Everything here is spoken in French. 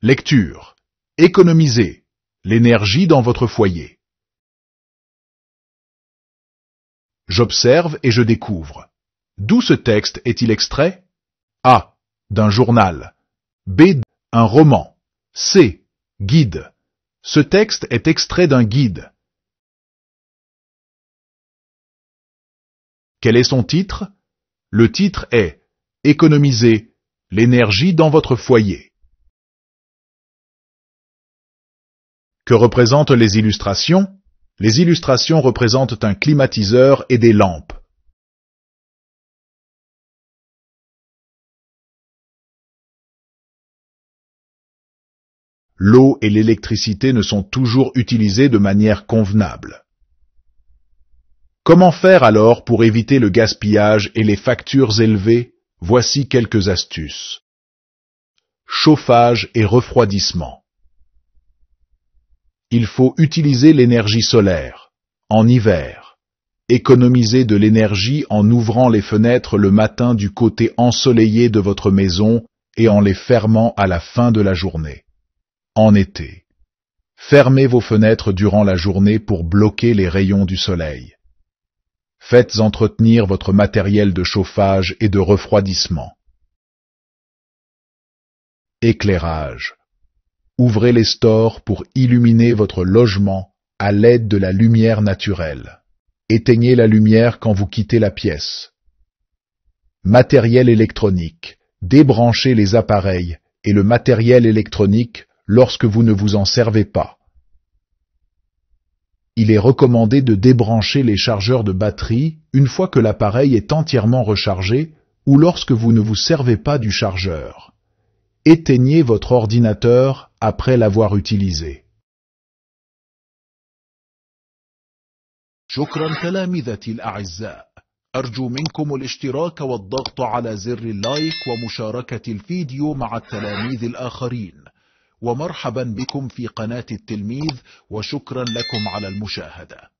Lecture. Économisez l'énergie dans votre foyer. J'observe et je découvre. D'où ce texte est-il extrait A. D'un journal. B. Un roman. C. Guide. Ce texte est extrait d'un guide. Quel est son titre Le titre est Économisez l'énergie dans votre foyer. Que représentent les illustrations Les illustrations représentent un climatiseur et des lampes. L'eau et l'électricité ne sont toujours utilisées de manière convenable. Comment faire alors pour éviter le gaspillage et les factures élevées Voici quelques astuces. Chauffage et refroidissement il faut utiliser l'énergie solaire, en hiver. économisez de l'énergie en ouvrant les fenêtres le matin du côté ensoleillé de votre maison et en les fermant à la fin de la journée. En été. Fermez vos fenêtres durant la journée pour bloquer les rayons du soleil. Faites entretenir votre matériel de chauffage et de refroidissement. Éclairage. Ouvrez les stores pour illuminer votre logement à l'aide de la lumière naturelle. Éteignez la lumière quand vous quittez la pièce. Matériel électronique. Débranchez les appareils et le matériel électronique lorsque vous ne vous en servez pas. Il est recommandé de débrancher les chargeurs de batterie une fois que l'appareil est entièrement rechargé ou lorsque vous ne vous servez pas du chargeur. Éteignez votre ordinateur après l'avoir utilisé. شكرا تلامذتي الأعزاء أرجو منكم الاشتراك والضغط على زر اللايك ومشاركة الفيديو مع التلاميذ الآخرين ومرحبا بكم في قناة التلميذ وشكرا لكم على المشاهدة